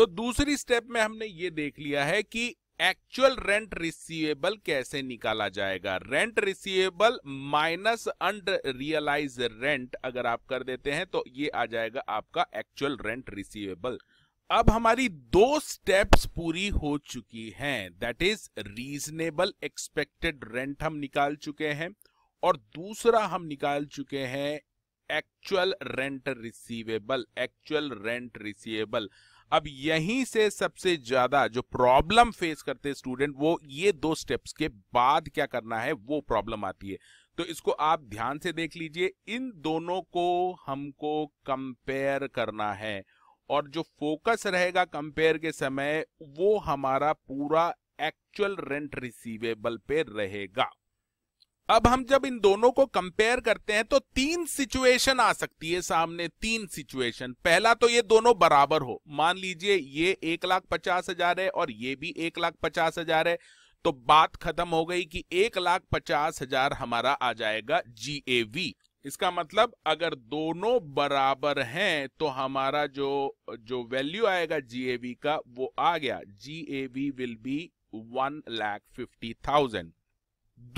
तो दूसरी स्टेप में हमने ये देख लिया है कि एक्चुअल रेंट रिसीवेबल कैसे निकाला जाएगा rent receivable minus under realise rent अगर आप कर देते हैं तो ये आ जाएगा आपका एक्चुअल रेंट रिसीवेबल अब हमारी दो स्टेप्स पूरी हो चुकी हैं that is reasonable expected rent हम निकाल चुके हैं और दूसरा हम निकाल चुके हैं actual rent receivable actual rent receivable अब यहीं से सबसे ज्यादा जो प्रॉब्लम फेस करते स्टूडेंट वो ये दो स्टेप्स के बाद क्या करना है वो प्रॉब्लम आती है तो इसको आप ध्यान से देख लीजिए इन दोनों को हमको कंपेयर करना है और जो फोकस रहेगा कंपेयर के समय वो हमारा पूरा एक्चुअल रेंट रिसीवेबल पे रहेगा अब हम जब इन दोनों को कंपेयर करते हैं तो तीन सिचुएशन आ सकती है सामने तीन सिचुएशन पहला तो ये दोनों बराबर हो मान लीजिए ये एक लाख पचास हजार है और ये भी एक लाख पचास हजार है तो बात खत्म हो गई कि एक लाख पचास हजार हमारा आ जाएगा जी ए वी इसका मतलब अगर दोनों बराबर हैं तो हमारा जो जो वैल्यू आएगा जी का वो आ गया G will be one lakh fifty thousand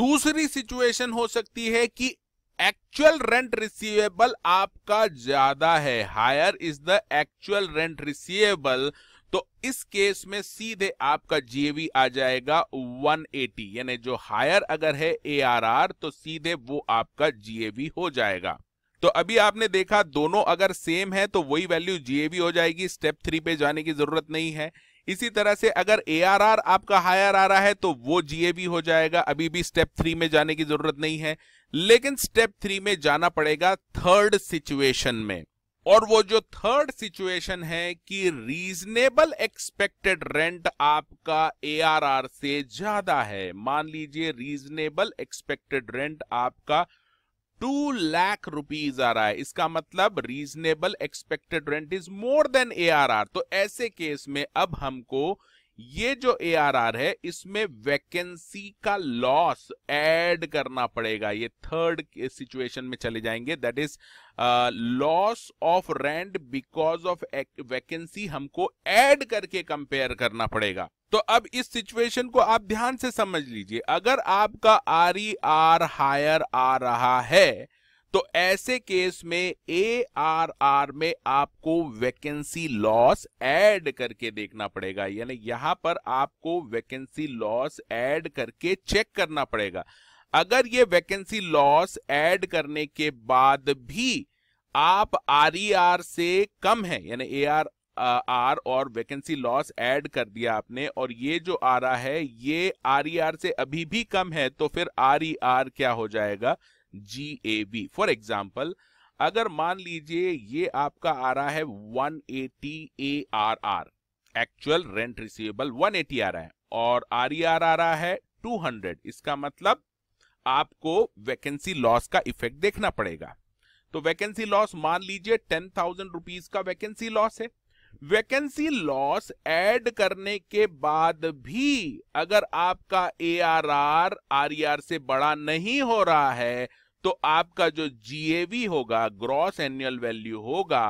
दूसरी सिचुएशन हो सकती है कि एक्चुअल रेंट रिसीवेबल आपका ज्यादा है higher is the actual rent receivable तो इस केस में सीधे आपका जीएवी आ जाएगा 180 यानी जो हायर अगर है एआरआर तो सीधे वो आपका जीएवी हो जाएगा तो अभी आपने देखा दोनों अगर सेम है तो वही वैल्यू जीएवी हो जाएगी स्टेप थ्री पे जाने की जरूरत नहीं है इसी तरह से अगर ए आपका हायर आ रहा है तो वो जीएबी हो जाएगा अभी भी स्टेप थ्री में जाने की जरूरत नहीं है लेकिन स्टेप थ्री में जाना पड़ेगा थर्ड सिचुएशन में और वो जो थर्ड सिचुएशन है कि रीजनेबल एक्सपेक्टेड रेंट आपका ए से ज्यादा है मान लीजिए रीजनेबल एक्सपेक्टेड रेंट आपका टू लैख रुपीज आ रहा है इसका मतलब reasonable expected rent is more than A तो ऐसे केस में अब हमको ये जो ए आर आर है इसमें वैकेंसी का लॉस ऐड करना पड़ेगा ये थर्ड सिचुएशन में चले जाएंगे that is loss of rent because of vacancy हमको ऐड करके कंपेयर करना पड़ेगा तो अब इस सिचुएशन को आप ध्यान से समझ लीजिए अगर आपका आर ई आर हायर आ रहा है तो ऐसे केस में ए आर आर में आपको वैकेंसी लॉस ऐड करके देखना पड़ेगा यानी यहां पर आपको वैकेंसी लॉस ऐड करके चेक करना पड़ेगा अगर ये वैकेंसी लॉस ऐड करने के बाद भी आप आर ई आर से कम है यानी ए आर आर और वैकेंसी लॉस ऐड कर दिया आपने और ये जो आ रहा है ये आर ई आर से अभी भी कम है तो फिर आर ई आर क्या हो जाएगा G A B for example अगर मान लीजिए ये आपका आ रहा है 180 A R R actual rent receivable 180 आ रहा है और आर ई आर आ रहा है 200 इसका मतलब आपको वैकेंसी लॉस का इफेक्ट देखना पड़ेगा तो वैकेंसी लॉस मान लीजिए टेन थाउजेंड रुपीज का वैकेंसी लॉस है वैकेंसी लॉस ऐड करने के बाद भी अगर आपका ए आर आर आर से बड़ा नहीं हो रहा है तो आपका जो जीएवी होगा ग्रॉस एनुअल वैल्यू होगा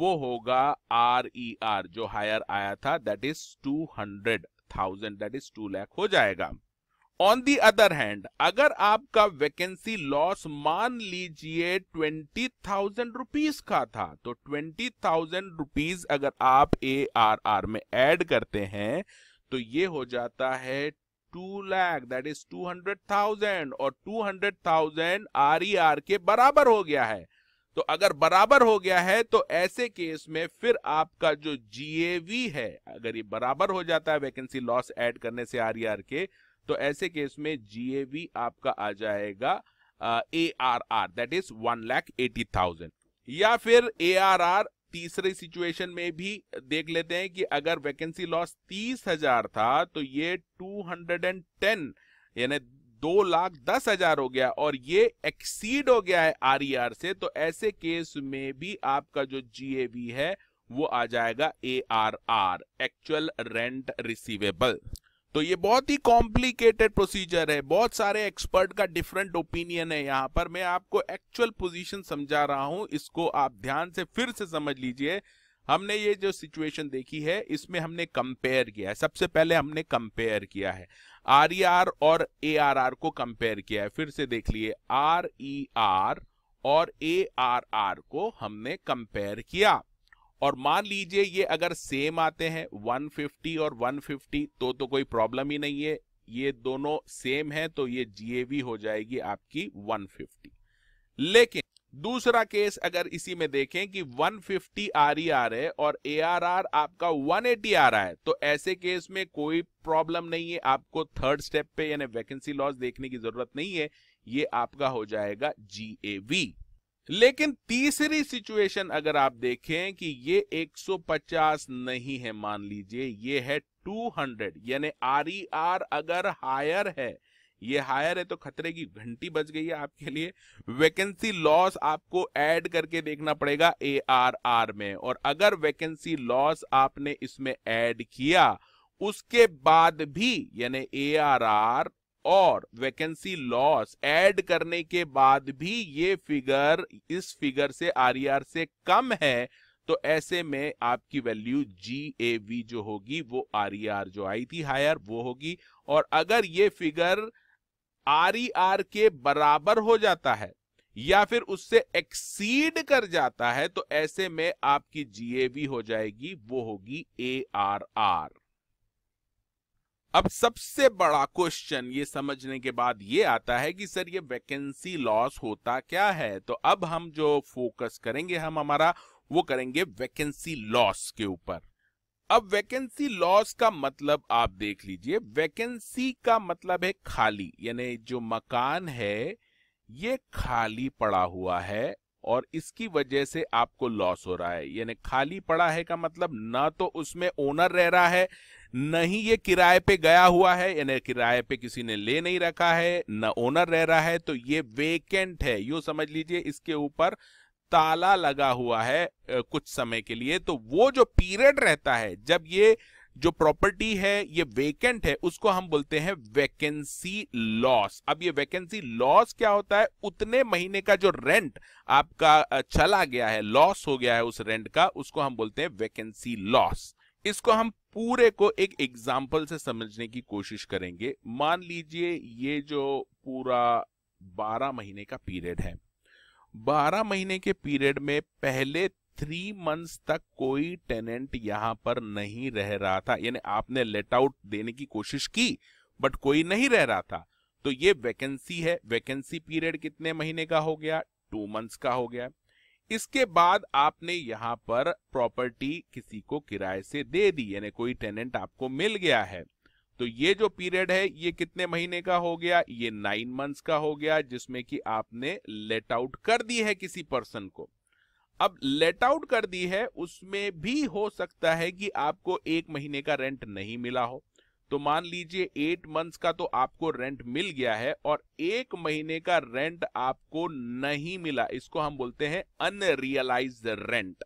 वो होगा आर ई आर जो हायर आया था that is two hundred thousand that is two lakh हो जाएगा ऑन दी अदर हैंड अगर आपका वैकेंसी लॉस मान लीजिए ट्वेंटी थाउजेंड रुपीज का था तो ट्वेंटी थाउजेंड रुपीज अगर आप ए आर आर में एड करते हैं तो ये हो जाता है two lakh that is two hundred thousand और two hundred thousand R E R के बराबर हो गया है तो अगर बराबर हो गया है तो ऐसे केस में फिर आपका जो जीएवी है अगर ये बराबर हो जाता है वैकेंसी लॉस ऐड करने से आर ई आर के तो ऐसे केस में जीएवी आपका आ जाएगा A R R that is one lakh eighty thousand या फिर ए आर आर तीसरी सिचुएशन में भी देख लेते हैं कि अगर वैकेंसी लॉस तीस हजार था तो ये टू हंड्रेड एंड टेन यानी दो लाख दस हजार हो गया और ये एक्सीड हो गया है आर e से तो ऐसे केस में भी आपका जो जीएवी है वो आ जाएगा A R R actual rent receivable तो ये बहुत ही कॉम्प्लिकेटेड प्रोसीजर है बहुत सारे एक्सपर्ट का डिफरेंट ओपिनियन है यहाँ पर मैं आपको एक्चुअल पोजीशन समझा रहा हूं इसको आप ध्यान से फिर से समझ लीजिए हमने ये जो सिचुएशन देखी है इसमें हमने कंपेयर किया है सबसे पहले हमने कंपेयर किया है आर ई आर और ए आर आर को कंपेयर किया है फिर से देख लिए आर ई आर और ए आर आर को हमने कंपेयर किया और मान लीजिए ये अगर सेम आते हैं 150 और 150 तो तो कोई प्रॉब्लम ही नहीं है ये दोनों सेम है तो ये जीएवी हो जाएगी आपकी 150 लेकिन दूसरा केस अगर इसी में देखें कि 150 आर ई आर है और ए आर आर आपका 180 आ रहा है तो ऐसे केस में कोई प्रॉब्लम नहीं है आपको थर्ड स्टेप पे यानी वैकेंसी लॉस देखने की जरूरत नहीं है ये आपका हो जाएगा जीएवी लेकिन तीसरी सिचुएशन अगर आप देखें कि ये 150 नहीं है मान लीजिए ये है 200 यानी आर ई आर अगर हायर है ये हायर है तो खतरे की घंटी बज गई है आपके लिए वैकेंसी लॉस आपको ऐड करके देखना पड़ेगा ए आर आर में और अगर वैकेंसी लॉस आपने इसमें ऐड किया उसके बाद भी यानी ए आर आर और वैकेंसी लॉस ऐड करने के बाद भी ये फिगर इस फिगर से आर e से कम है तो ऐसे में आपकी वैल्यू जी ए वी जो होगी वो आर e जो आई थी हायर वो होगी और अगर ये फिगर आर e के बराबर हो जाता है या फिर उससे एक्सीड कर जाता है तो ऐसे में आपकी जीएवी हो जाएगी वो होगी ए आर आर अब सबसे बड़ा क्वेश्चन ये समझने के बाद ये आता है कि सर ये वैकेंसी लॉस होता क्या है तो अब हम जो फोकस करेंगे हम हमारा वो करेंगे वैकेंसी लॉस के ऊपर अब वैकेंसी लॉस का मतलब आप देख लीजिए वैकेंसी का मतलब है खाली यानी जो मकान है ये खाली पड़ा हुआ है और इसकी वजह से आपको लॉस हो रहा है यानी खाली पड़ा है का मतलब ना तो उसमें ओनर रह रहा है नहीं ये किराए पे गया हुआ है यानी किराए पे किसी ने ले नहीं रखा है न ओनर रह रहा है तो ये वेकेंट है यू समझ लीजिए इसके ऊपर ताला लगा हुआ है कुछ समय के लिए तो वो जो पीरियड रहता है जब ये जो प्रॉपर्टी है ये वेकेंट है उसको हम बोलते हैं वैकेंसी लॉस अब ये वैकेंसी लॉस क्या होता है उतने महीने का जो रेंट आपका चला गया है लॉस हो गया है उस रेंट का उसको हम बोलते हैं वैकेंसी लॉस इसको हम पूरे को एक एग्जाम्पल से समझने की कोशिश करेंगे मान लीजिए ये जो पूरा बारह महीने का पीरियड है बारह महीने के पीरियड में पहले थ्री मंथ्स तक कोई टेनेंट यहां पर नहीं रह रहा था यानी आपने लेट आउट देने की कोशिश की बट कोई नहीं रह रहा था तो ये वैकेंसी है वैकेंसी पीरियड कितने महीने का हो गया टू मंथ्स का हो गया इसके बाद आपने यहाँ पर प्रॉपर्टी किसी को किराए से दे दी यानी कोई टेनेंट आपको मिल गया है तो ये जो पीरियड है ये कितने महीने का हो गया ये नाइन मंथ्स का हो गया जिसमें कि आपने लेट आउट कर दी है किसी पर्सन को अब लेट आउट कर दी है उसमें भी हो सकता है कि आपको एक महीने का रेंट नहीं मिला हो तो मान लीजिए एट मंथ्स का तो आपको रेंट मिल गया है और एक महीने का रेंट आपको नहीं मिला इसको हम बोलते हैं अनरियलाइज रेंट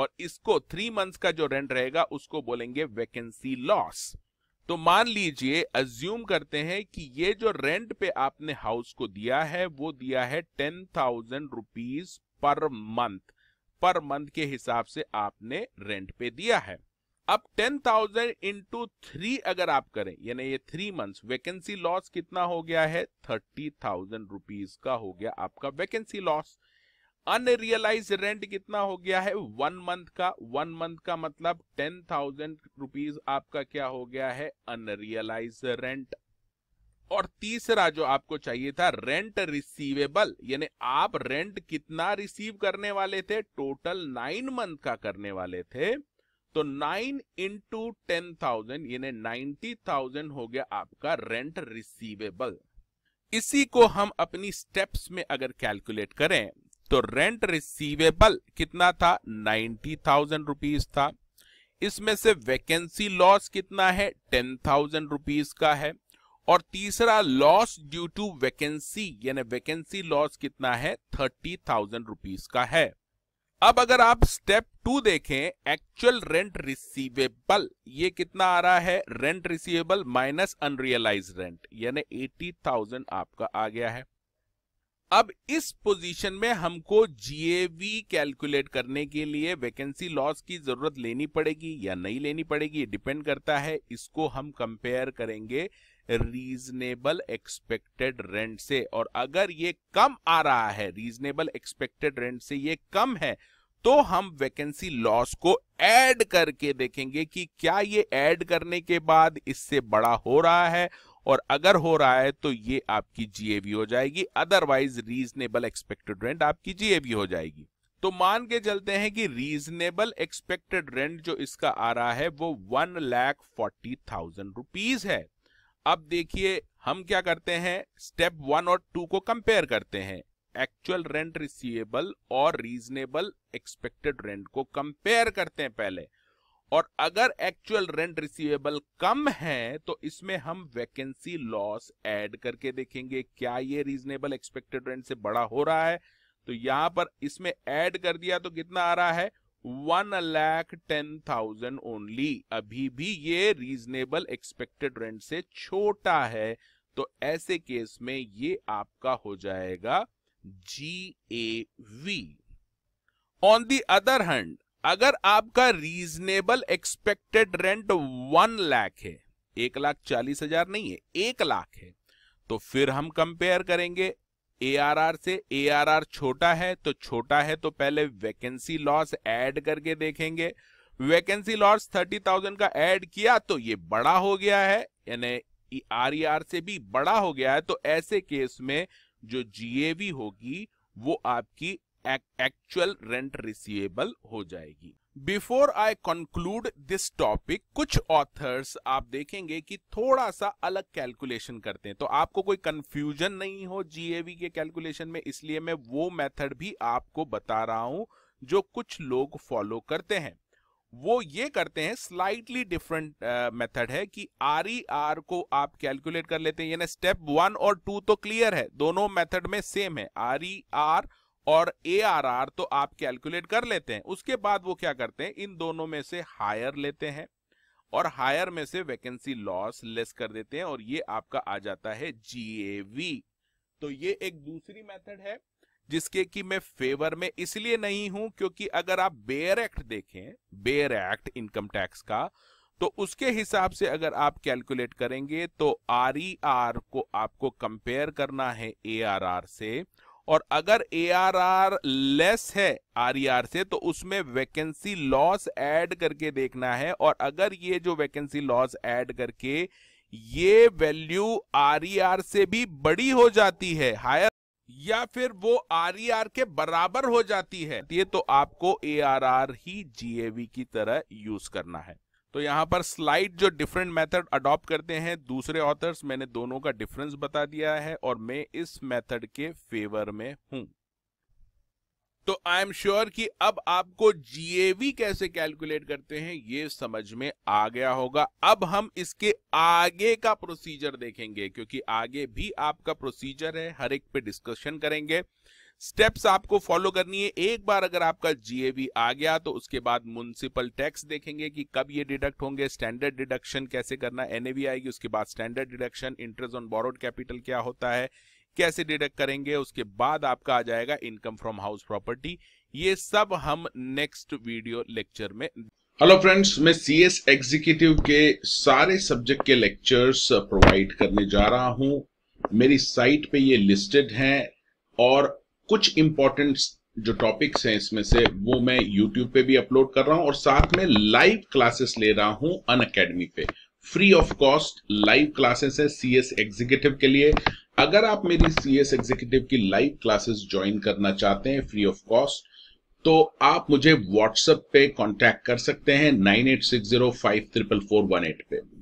और इसको थ्री मंथ्स का जो रेंट रहेगा उसको बोलेंगे वैकेंसी लॉस तो मान लीजिए अज्यूम करते हैं कि ये जो रेंट पे आपने हाउस को दिया है वो दिया है ten thousand rupees per month per month के हिसाब से आपने रेंट पे दिया है अब टेन थाउजेंड इंटू थ्री अगर आप करें यानी ये थ्री मंथ्स वैकेंसी लॉस कितना हो गया है थर्टी थाउजेंड रुपीज का हो गया आपका वैकेंसी लॉस अनरियलाइज रेंट कितना हो गया है वन मंथ का वन मंथ का मतलब टेन थाउजेंड रुपीज आपका क्या हो गया है अनरियलाइज रेंट और तीसरा जो आपको चाहिए था रेंट रिसीवेबल यानी आप रेंट कितना रिसीव करने वाले थे टोटल नाइन मंथ का करने वाले थे तो नाइन इंटू टेन थाउजेंड यानी नाइन्टी थाउजेंड हो गया आपका रेंट रिसीवेबल इसी को हम अपनी स्टेप्स में अगर कैलकुलेट करें तो रेंट रिसीवेबल कितना था नाइन्टी थाउजेंड रुपीज था इसमें से वैकेंसी लॉस कितना है टेन थाउजेंड रुपीज का है और तीसरा लॉस ड्यू टू वैकेंसी यानी वैकेंसी लॉस कितना है थर्टी थाउजेंड रुपीज का है अब अगर आप स्टेप टू देखें एक्चुअल रेंट रिसीवेबल ये कितना आ रहा है rent receivable minus unrealised rent यानी एटी थाउजेंड आपका आ गया है अब इस पोजीशन में हमको जीएवी कैलकुलेट करने के लिए वैकेंसी लॉस की जरूरत लेनी पड़ेगी या नहीं लेनी पड़ेगी डिपेंड करता है इसको हम कंपेयर करेंगे रीजनेबल एक्सपेक्टेड रेंट से और अगर ये कम आ रहा है रीजनेबल एक्सपेक्टेड रेंट से ये कम है तो हम वैकेंसी लॉस को ऐड करके देखेंगे कि क्या ये ऐड करने के बाद इससे बड़ा हो रहा है और अगर हो रहा है तो ये आपकी जीएवी हो जाएगी अदरवाइज रीजनेबल एक्सपेक्टेड रेंट आपकी जीएवी हो जाएगी तो मान के चलते हैं कि रीजनेबल एक्सपेक्टेड रेंट जो इसका आ रहा है वो one lakh forty thousand rupees है अब देखिए हम क्या करते हैं स्टेप वन और टू को कंपेयर करते हैं एक्चुअल रेंट रिसीवेबल और रीजनेबल एक्सपेक्टेड रेंट को कंपेयर करते हैं पहले और अगर एक्चुअल रेंट रिसीवेबल कम है तो इसमें हम वैकेंसी लॉस ऐड करके देखेंगे क्या ये रीजनेबल एक्सपेक्टेड रेंट से बड़ा हो रहा है तो यहां पर इसमें ऐड कर दिया तो कितना आ रहा है one lakh ten thousand only अभी भी ये रीजनेबल एक्सपेक्टेड रेंट से छोटा है तो ऐसे केस में ये आपका हो जाएगा G A V on the other hand अगर आपका reasonable expected rent one lakh है एक लाख चालीस हजार नहीं है एक लाख है तो फिर हम कंपेयर करेंगे एआरआर से एआरआर छोटा है तो छोटा है तो पहले वैकेंसी लॉस ऐड करके देखेंगे वैकेंसी लॉस थर्टी थाउजेंड का ऐड किया तो ये बड़ा हो गया है यानी आर e e से भी बड़ा हो गया है तो ऐसे केस में जो जीएवी होगी वो आपकी एक्चुअल रेंट रिसीवेबल हो जाएगी before I conclude this topic कुछ ऑथर्स आप देखेंगे कि थोड़ा सा अलग कैलकुलेशन करते हैं तो आपको कोई कंफ्यूजन नहीं हो जीएवी के कैलकुलेशन में इसलिए मैं वो मेथड भी आपको बता रहा हूं जो कुछ लोग फॉलो करते हैं वो ये करते हैं स्लाइटली डिफरेंट मेथड है कि आर ई आर को आप कैलकुलेट कर लेते हैं यानी स्टेप वन और टू तो क्लियर है दोनों मेथड में सेम है आर ई आर और ए तो आप कैलकुलेट कर लेते हैं उसके बाद वो क्या करते हैं इन दोनों में से हायर लेते हैं और हायर में से वैकेंसी लॉस लेस कर देते हैं और ये आपका आ जाता है जी तो ये एक दूसरी मेथड है जिसके कि मैं फेवर में इसलिए नहीं हूं क्योंकि अगर आप बेयर एक्ट देखें बेयर एक्ट इनकम टैक्स का तो उसके हिसाब से अगर आप कैलकुलेट करेंगे तो आर e को आपको कंपेयर करना है ए से और अगर ए लेस है आर e से तो उसमें वैकेंसी लॉस ऐड करके देखना है और अगर ये जो वैकेंसी लॉस ऐड करके ये वैल्यू आर e से भी बड़ी हो जाती है हायर या फिर वो आर e के बराबर हो जाती है ये तो आपको ए ही जीएवी की तरह यूज करना है तो यहाँ पर स्लाइड जो डिफरेंट मेथड अडॉप्ट करते हैं दूसरे ऑथर्स मैंने दोनों का डिफरेंस बता दिया है और मैं इस मेथड के फेवर में हूं तो आई एम श्योर कि अब आपको जीएवी कैसे कैलकुलेट करते हैं ये समझ में आ गया होगा अब हम इसके आगे का प्रोसीजर देखेंगे क्योंकि आगे भी आपका प्रोसीजर है हर एक पे डिस्कशन करेंगे स्टेप्स आपको फॉलो करनी है एक बार अगर आपका जीएवी आ गया तो उसके बाद म्यूनसिपल टैक्स देखेंगे कि कब ये डिडक्ट होंगे स्टैंडर्ड डिडक्शन कैसे करना एनएवी आएगी उसके बाद standard deduction interest on borrowed capital क्या होता है कैसे डिडक्ट करेंगे उसके बाद आपका आ जाएगा इनकम फ्रॉम हाउस प्रॉपर्टी ये सब हम नेक्स्ट वीडियो लेक्चर में हेलो फ्रेंड्स मैं सी एस एग्जीक्यूटिव के सारे सब्जेक्ट के लेक्चर्स प्रोवाइड करने जा रहा हूं मेरी साइट पे ये लिस्टेड हैं और कुछ इंपॉर्टेंट जो टॉपिक्स हैं इसमें से वो मैं यूट्यूब पे भी अपलोड कर रहा हूं और साथ में लाइव क्लासेस ले रहा हूं अन अकेडमी पे free of cost live classes है सी एस एग्जीक्यूटिव के लिए अगर आप मेरी सी एस एग्जीक्यूटिव की लाइव क्लासेस ज्वाइन करना चाहते हैं फ्री ऑफ कॉस्ट तो आप मुझे व्हाट्सएप पे कांटेक्ट कर सकते हैं nine eight six zero five triple four one eight पे